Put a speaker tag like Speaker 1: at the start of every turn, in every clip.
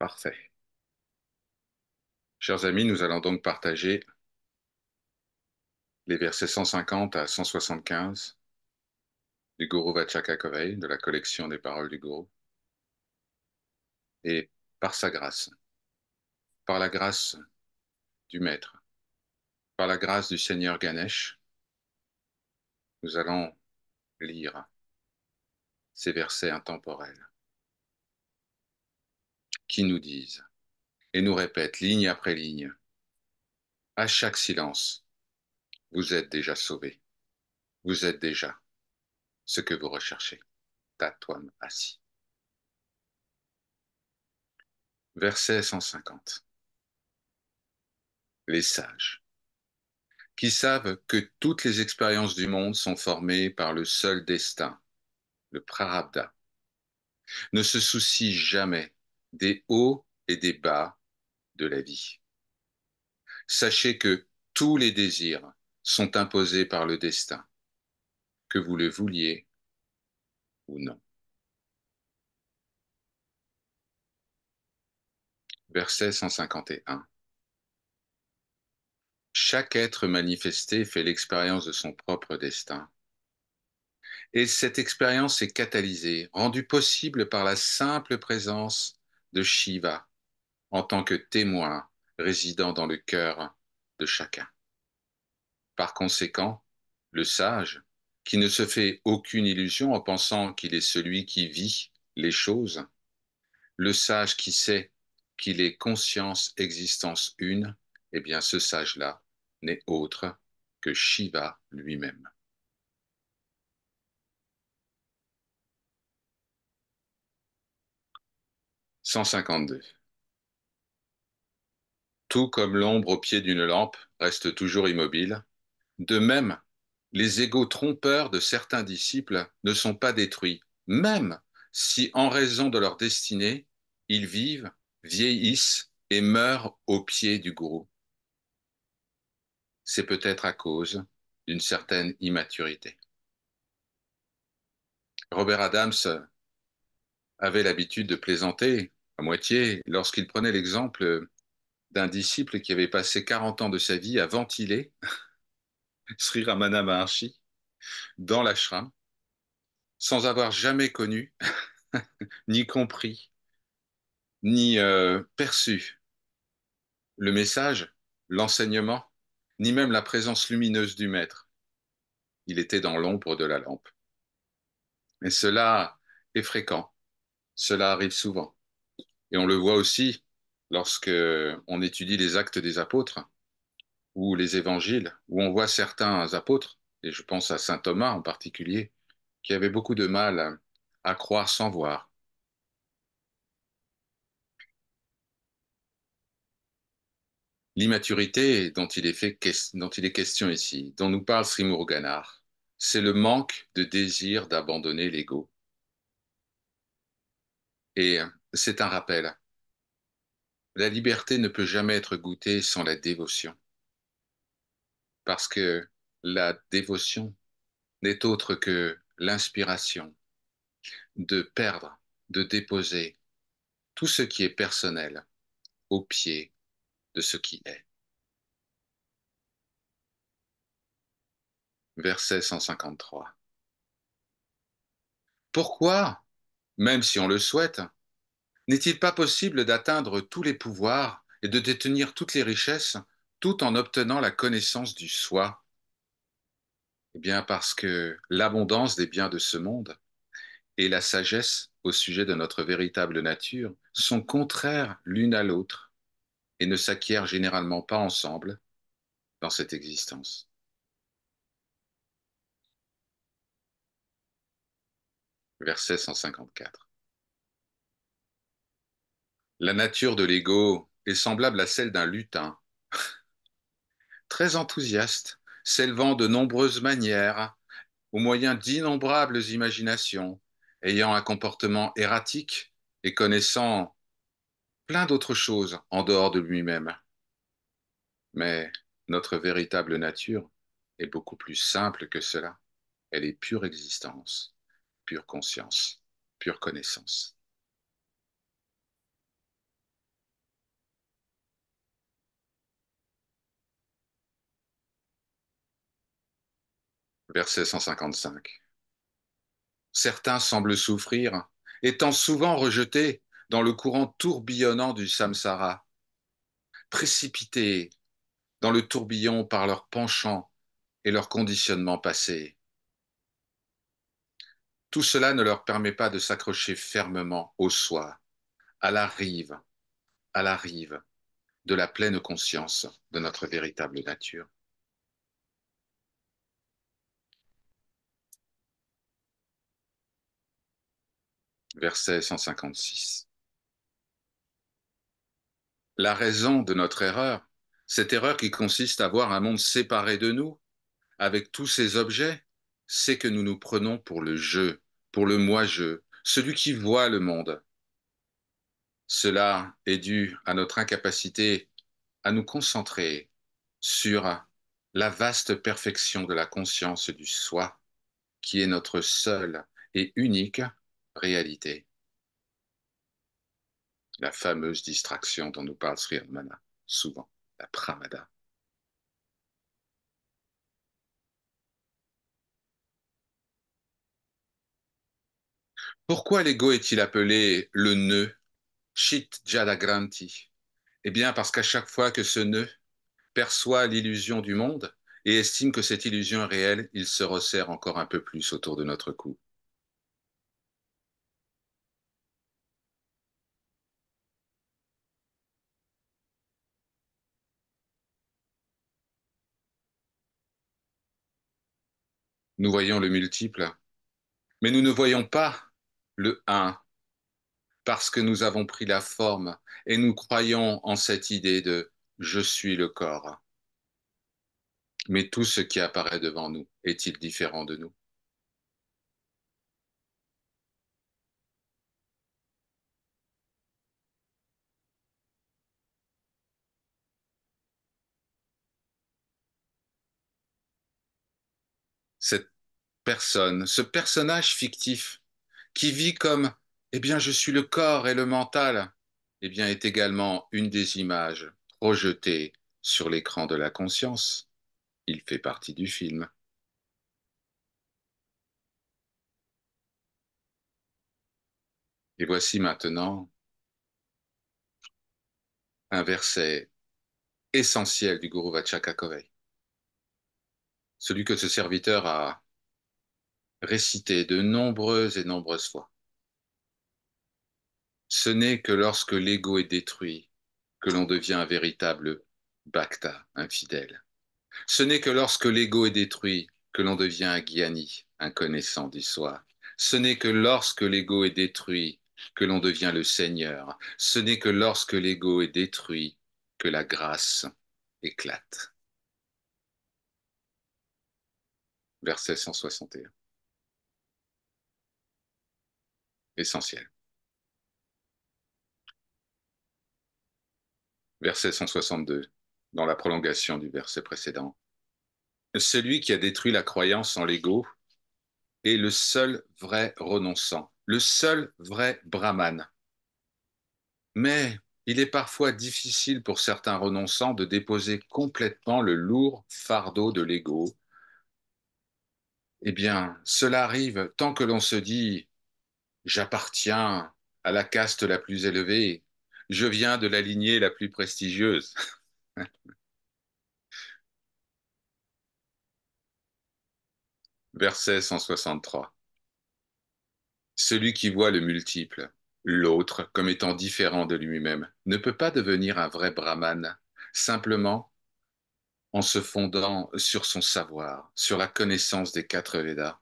Speaker 1: Parfait. Chers amis, nous allons donc partager les versets 150 à 175 du Guru Vachaka de la collection des paroles du Guru. Et par sa grâce, par la grâce du Maître, par la grâce du Seigneur Ganesh, nous allons lire ces versets intemporels qui nous disent et nous répètent ligne après ligne, à chaque silence, vous êtes déjà sauvé, vous êtes déjà ce que vous recherchez, Tatouam assis. Verset 150. Les sages, qui savent que toutes les expériences du monde sont formées par le seul destin, le prarabda. ne se soucient jamais des hauts et des bas de la vie. Sachez que tous les désirs sont imposés par le destin, que vous le vouliez ou non. Verset 151. Chaque être manifesté fait l'expérience de son propre destin. Et cette expérience est catalysée, rendue possible par la simple présence de Shiva en tant que témoin résidant dans le cœur de chacun. Par conséquent, le sage, qui ne se fait aucune illusion en pensant qu'il est celui qui vit les choses, le sage qui sait qu'il est conscience, existence une, eh bien ce sage-là n'est autre que Shiva lui-même. 152. Tout comme l'ombre au pied d'une lampe reste toujours immobile, de même, les égaux trompeurs de certains disciples ne sont pas détruits, même si en raison de leur destinée, ils vivent, vieillissent et meurent au pied du gourou. C'est peut-être à cause d'une certaine immaturité. Robert Adams avait l'habitude de plaisanter à moitié lorsqu'il prenait l'exemple d'un disciple qui avait passé 40 ans de sa vie à ventiler Sri Ramana Maharshi dans l'ashram sans avoir jamais connu, ni compris, ni euh, perçu le message, l'enseignement, ni même la présence lumineuse du Maître. Il était dans l'ombre de la lampe. Et cela est fréquent, cela arrive souvent. Et on le voit aussi lorsque on étudie les actes des apôtres ou les évangiles, où on voit certains apôtres, et je pense à saint Thomas en particulier, qui avait beaucoup de mal à croire sans voir. L'immaturité dont, il est dont il est question ici, dont nous parle Srimur c'est le manque de désir d'abandonner l'ego. Et c'est un rappel. La liberté ne peut jamais être goûtée sans la dévotion, parce que la dévotion n'est autre que l'inspiration de perdre, de déposer tout ce qui est personnel au pied de ce qui est. Verset 153. Pourquoi, même si on le souhaite, n'est-il pas possible d'atteindre tous les pouvoirs et de détenir toutes les richesses tout en obtenant la connaissance du soi Eh bien parce que l'abondance des biens de ce monde et la sagesse au sujet de notre véritable nature sont contraires l'une à l'autre et ne s'acquièrent généralement pas ensemble dans cette existence. Verset 154. La nature de l'ego est semblable à celle d'un lutin, très enthousiaste, s'élevant de nombreuses manières, au moyen d'innombrables imaginations, ayant un comportement erratique et connaissant plein d'autres choses en dehors de lui-même. Mais notre véritable nature est beaucoup plus simple que cela. Elle est pure existence, pure conscience, pure connaissance. verset 155. Certains semblent souffrir, étant souvent rejetés dans le courant tourbillonnant du samsara, précipités dans le tourbillon par leurs penchants et leurs conditionnements passés. Tout cela ne leur permet pas de s'accrocher fermement au soi, à la rive, à la rive de la pleine conscience de notre véritable nature. verset 156. La raison de notre erreur, cette erreur qui consiste à voir un monde séparé de nous, avec tous ses objets, c'est que nous nous prenons pour le jeu, pour le moi-je, celui qui voit le monde. Cela est dû à notre incapacité à nous concentrer sur la vaste perfection de la conscience du soi, qui est notre seule et unique réalité, la fameuse distraction dont nous parle Sri Ramana souvent, la pramada. Pourquoi l'ego est-il appelé le nœud, Chit Jadagranti Eh bien, parce qu'à chaque fois que ce nœud perçoit l'illusion du monde et estime que cette illusion est réelle, il se resserre encore un peu plus autour de notre cou. nous voyons le multiple, mais nous ne voyons pas le un, parce que nous avons pris la forme et nous croyons en cette idée de je suis le corps. Mais tout ce qui apparaît devant nous est-il différent de nous personne, ce personnage fictif qui vit comme eh bien je suis le corps et le mental, eh bien est également une des images projetées sur l'écran de la conscience. Il fait partie du film. Et voici maintenant un verset essentiel du Guru Vachaka celui que ce serviteur a récité de nombreuses et nombreuses fois. Ce n'est que lorsque l'ego est détruit que l'on devient un véritable bhakta, infidèle. Ce n'est que lorsque l'ego est détruit que l'on devient un gyani, un connaissant du soi. Ce n'est que lorsque l'ego est détruit que l'on devient le Seigneur. Ce n'est que lorsque l'ego est détruit que la grâce éclate. Verset 161. essentiel. Verset 162, dans la prolongation du verset précédent. Celui qui a détruit la croyance en l'ego est le seul vrai renonçant, le seul vrai brahman. Mais il est parfois difficile pour certains renonçants de déposer complètement le lourd fardeau de l'ego. Eh bien, cela arrive tant que l'on se dit J'appartiens à la caste la plus élevée, je viens de la lignée la plus prestigieuse. Verset 163. Celui qui voit le multiple, l'autre, comme étant différent de lui-même, ne peut pas devenir un vrai brahmane, simplement en se fondant sur son savoir, sur la connaissance des quatre Védas.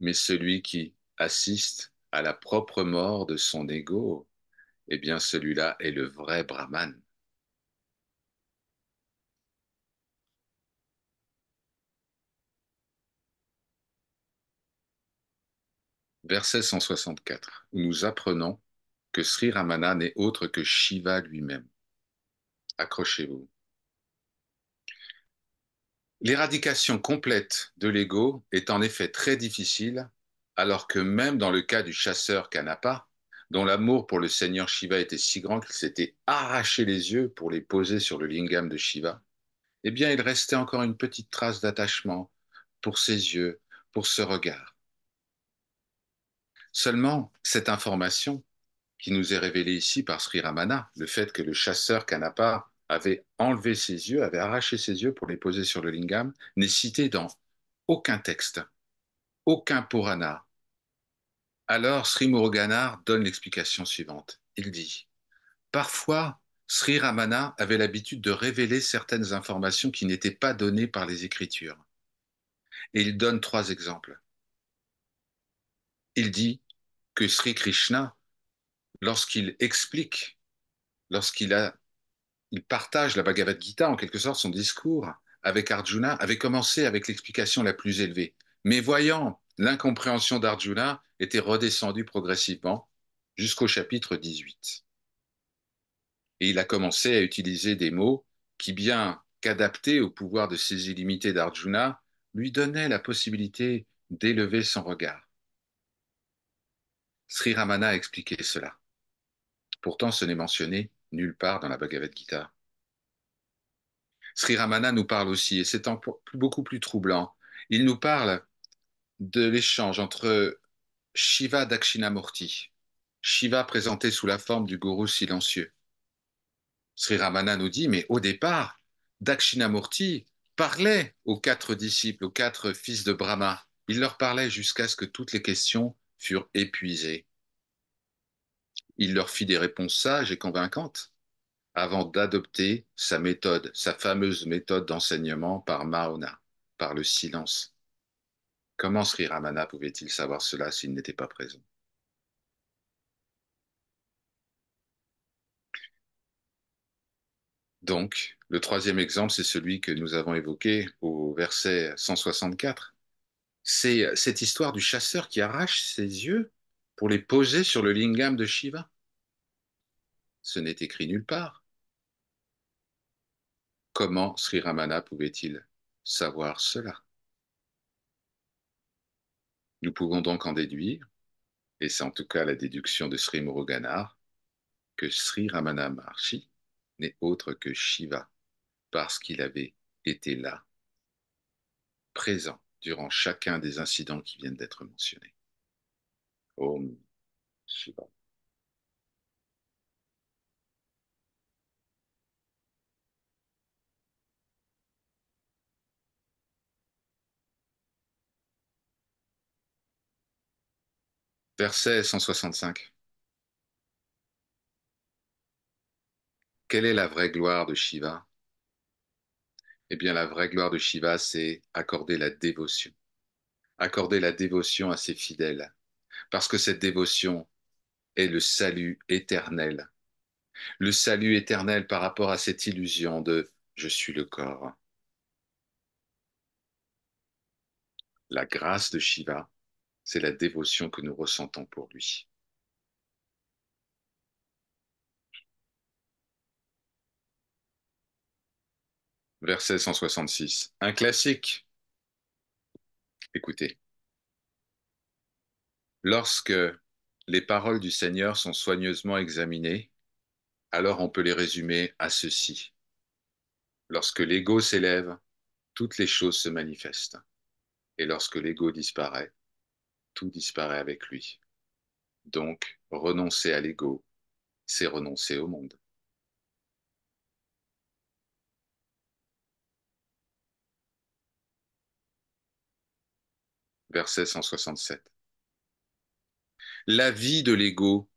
Speaker 1: Mais celui qui assiste à la propre mort de son ego, eh bien celui-là est le vrai Brahman. Verset 164, nous apprenons que Sri Ramana n'est autre que Shiva lui-même. Accrochez-vous. L'éradication complète de l'ego est en effet très difficile alors que même dans le cas du chasseur Kanapa, dont l'amour pour le seigneur Shiva était si grand qu'il s'était arraché les yeux pour les poser sur le lingam de Shiva, eh bien il restait encore une petite trace d'attachement pour ses yeux, pour ce regard. Seulement, cette information qui nous est révélée ici par Sri Ramana, le fait que le chasseur Kanapa avait enlevé ses yeux, avait arraché ses yeux pour les poser sur le lingam, n'est cité dans aucun texte aucun Purana. Alors Sri Muruganar donne l'explication suivante. Il dit Parfois, Sri Ramana avait l'habitude de révéler certaines informations qui n'étaient pas données par les Écritures. Et il donne trois exemples. Il dit que Sri Krishna, lorsqu'il explique, lorsqu'il il partage la Bhagavad Gita, en quelque sorte son discours, avec Arjuna, avait commencé avec l'explication la plus élevée. Mais voyant l'incompréhension d'Arjuna, était redescendue progressivement jusqu'au chapitre 18. Et il a commencé à utiliser des mots qui, bien qu'adaptés au pouvoir de ses illimités d'Arjuna, lui donnaient la possibilité d'élever son regard. Sri Ramana a expliqué cela. Pourtant, ce n'est mentionné nulle part dans la Bhagavad Gita. Sri Ramana nous parle aussi, et c'est beaucoup plus troublant. Il nous parle de l'échange entre Shiva Dakshinamurti, Shiva présenté sous la forme du gourou silencieux. Sri Ramana nous dit, mais au départ, Dakshinamurti parlait aux quatre disciples, aux quatre fils de Brahma. Il leur parlait jusqu'à ce que toutes les questions furent épuisées. Il leur fit des réponses sages et convaincantes avant d'adopter sa méthode, sa fameuse méthode d'enseignement par Mahona, par le silence. Comment Sri Ramana pouvait-il savoir cela s'il n'était pas présent Donc, le troisième exemple, c'est celui que nous avons évoqué au verset 164. C'est euh, cette histoire du chasseur qui arrache ses yeux pour les poser sur le lingam de Shiva. Ce n'est écrit nulle part. Comment Sri Ramana pouvait-il savoir cela nous pouvons donc en déduire, et c'est en tout cas la déduction de Sri Muruganar, que Sri Ramana Maharshi n'est autre que Shiva, parce qu'il avait été là, présent durant chacun des incidents qui viennent d'être mentionnés. Om Shiva. verset 165. Quelle est la vraie gloire de Shiva Eh bien, la vraie gloire de Shiva, c'est accorder la dévotion. Accorder la dévotion à ses fidèles. Parce que cette dévotion est le salut éternel. Le salut éternel par rapport à cette illusion de je suis le corps. La grâce de Shiva c'est la dévotion que nous ressentons pour lui. Verset 166, un classique. Écoutez, lorsque les paroles du Seigneur sont soigneusement examinées, alors on peut les résumer à ceci. Lorsque l'ego s'élève, toutes les choses se manifestent. Et lorsque l'ego disparaît, tout disparaît avec lui. Donc, renoncer à l'ego, c'est renoncer au monde. Verset 167. La vie de l'ego,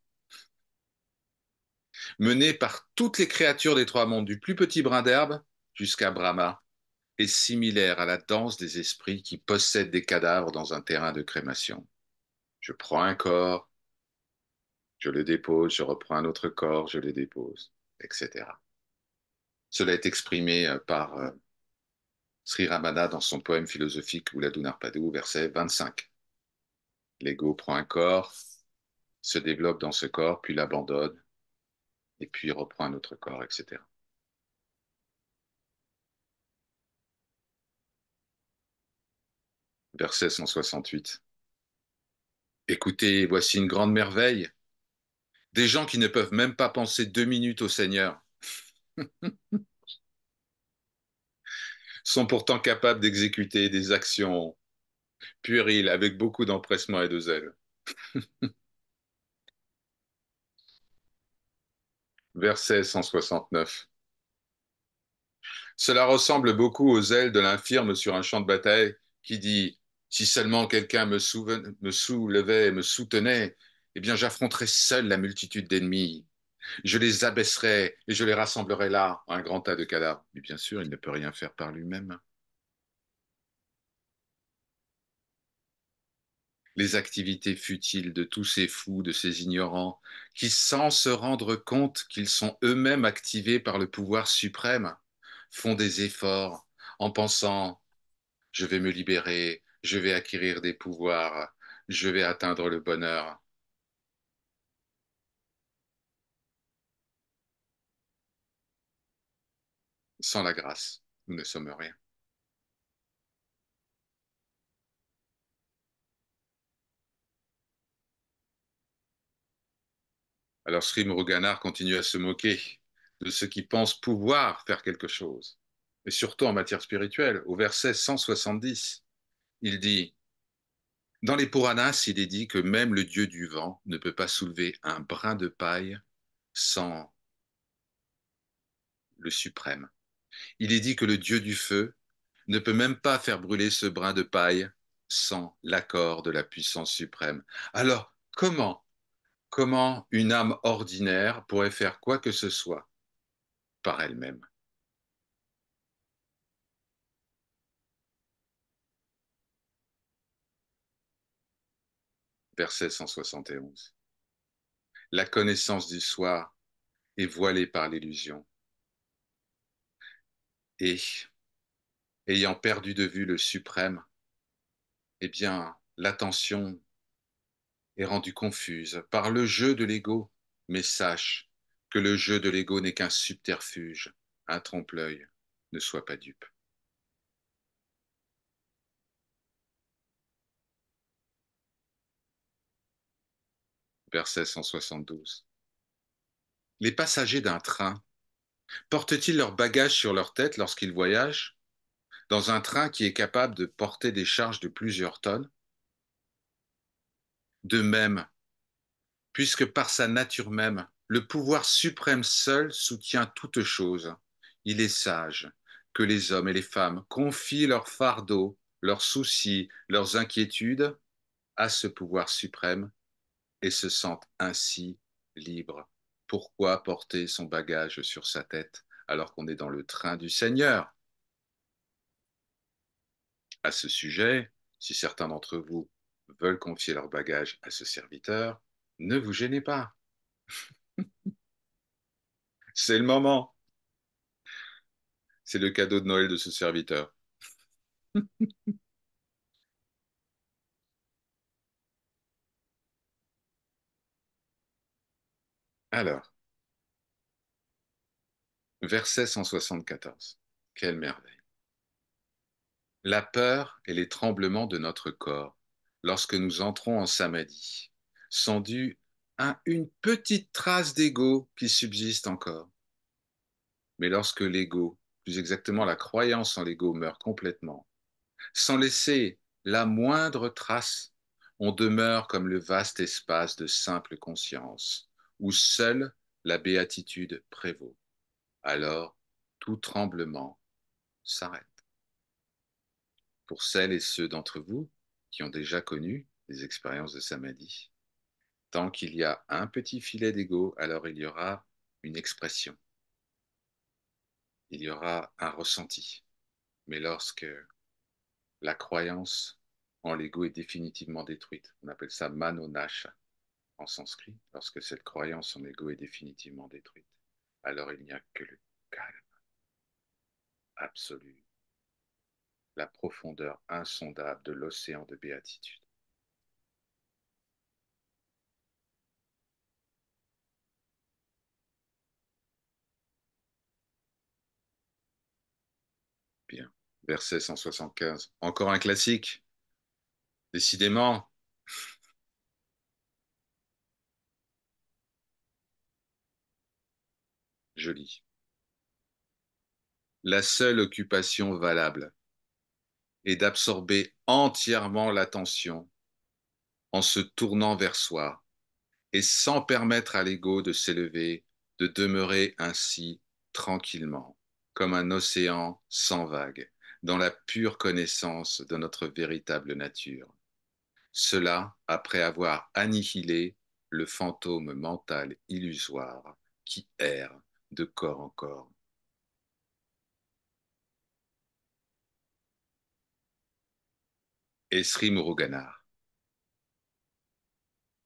Speaker 1: menée par toutes les créatures des trois mondes, du plus petit brin d'herbe jusqu'à Brahma, est similaire à la danse des esprits qui possèdent des cadavres dans un terrain de crémation. Je prends un corps, je le dépose, je reprends un autre corps, je le dépose, etc. Cela est exprimé euh, par euh, Sri Ramana dans son poème philosophique Uladunarpadu, verset 25. L'ego prend un corps, se développe dans ce corps, puis l'abandonne, et puis reprend un autre corps, etc. verset 168. Écoutez, voici une grande merveille. Des gens qui ne peuvent même pas penser deux minutes au Seigneur sont pourtant capables d'exécuter des actions puériles avec beaucoup d'empressement et de zèle. Verset 169. Cela ressemble beaucoup aux ailes de l'infirme sur un champ de bataille qui dit si seulement quelqu'un me, soulevait, me soutenait, eh bien j'affronterais seul la multitude d'ennemis. Je les abaisserais et je les rassemblerai là, un grand tas de cadavres. Mais bien sûr, il ne peut rien faire par lui-même. les activités futiles de tous ces fous, de ces ignorants, qui, sans se rendre compte qu'ils sont eux-mêmes activés par le pouvoir suprême, font des efforts en pensant ⁇ Je vais me libérer, je vais acquérir des pouvoirs, je vais atteindre le bonheur. Sans la grâce, nous ne sommes rien. Alors Sri Muruganar continue à se moquer de ceux qui pensent pouvoir faire quelque chose, et surtout en matière spirituelle, au verset 170 il dit, dans les Puranas, il est dit que même le dieu du vent ne peut pas soulever un brin de paille sans le suprême. Il est dit que le dieu du feu ne peut même pas faire brûler ce brin de paille sans l'accord de la puissance suprême. Alors, comment Comment une âme ordinaire pourrait faire quoi que ce soit par elle-même verset 171. La connaissance du soir est voilée par l'illusion. Et, ayant perdu de vue le suprême, eh bien, l'attention est rendue confuse par le jeu de l'ego, mais sache que le jeu de l'ego n'est qu'un subterfuge, un trompe-l'œil, ne sois pas dupe. Verset 172. Les passagers d'un train portent-ils leur bagages sur leur tête lorsqu'ils voyagent dans un train qui est capable de porter des charges de plusieurs tonnes De même, puisque par sa nature même, le pouvoir suprême seul soutient toute chose, il est sage que les hommes et les femmes confient leurs fardeaux, leurs soucis, leurs inquiétudes à ce pouvoir suprême et se sentent ainsi libres. Pourquoi porter son bagage sur sa tête alors qu'on est dans le train du Seigneur À ce sujet, si certains d'entre vous veulent confier leur bagage à ce serviteur, ne vous gênez pas. C'est le moment. C'est le cadeau de Noël de ce serviteur. Alors, verset 174. Quelle merveille. La peur et les tremblements de notre corps, lorsque nous entrons en samadhi, sont dus à une petite trace d'ego qui subsiste encore. Mais lorsque l'ego, plus exactement la croyance en l'ego, meurt complètement, sans laisser la moindre trace, on demeure comme le vaste espace de simple conscience, où seule la béatitude prévaut. Alors tout tremblement s'arrête. Pour celles et ceux d'entre vous qui ont déjà connu les expériences de samadhi, tant qu'il y a un petit filet d'ego, alors il y aura une expression, il y aura un ressenti. Mais lorsque la croyance en l'ego est définitivement détruite, on appelle ça manonasha, en sanskrit, lorsque cette croyance en ego est définitivement détruite, alors il n'y a que le calme absolu, la profondeur insondable de l'océan de béatitude. Bien, verset 175, encore un classique, décidément. La seule occupation valable est d'absorber entièrement l'attention en se tournant vers soi et sans permettre à l'ego de s'élever, de demeurer ainsi tranquillement, comme un océan sans vagues, dans la pure connaissance de notre véritable nature. Cela après avoir annihilé le fantôme mental illusoire qui erre de corps en corps. Et Sri Muruganar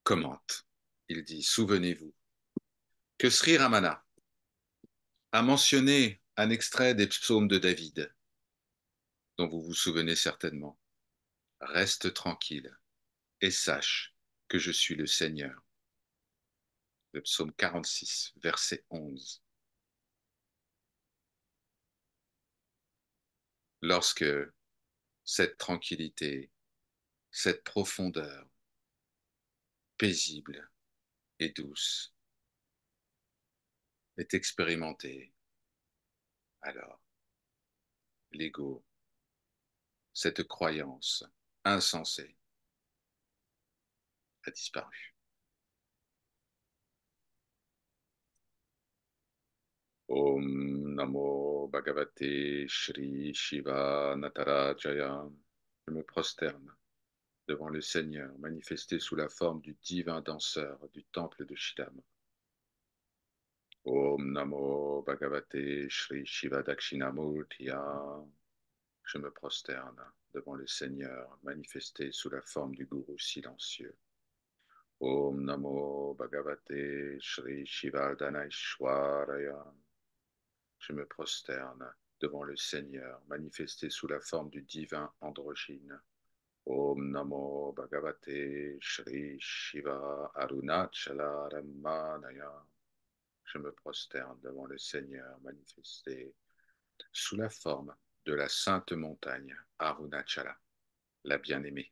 Speaker 1: commente, il dit, souvenez-vous que Sri Ramana a mentionné un extrait des psaumes de David, dont vous vous souvenez certainement. Reste tranquille et sache que je suis le Seigneur. Le psaume 46, verset 11. lorsque cette tranquillité, cette profondeur paisible et douce est expérimentée, alors l'ego, cette croyance insensée, a disparu. Om Namo Bhagavate Shri Shiva Natarajaya. Je me prosterne devant le Seigneur manifesté sous la forme du divin danseur du temple de Shidam. Om Namo Bhagavate Shri Shiva Dakshinamurtiya. Je me prosterne devant le Seigneur manifesté sous la forme du Gourou silencieux. Om Namo Bhagavate Shri Shiva DANAISHWARAYAM je me prosterne devant le Seigneur, manifesté sous la forme du divin androgyne. Om Namo Bhagavate Shri Shiva Arunachala Ramanaya. Je me prosterne devant le Seigneur manifesté sous la forme de la sainte montagne Arunachala, la bien-aimée.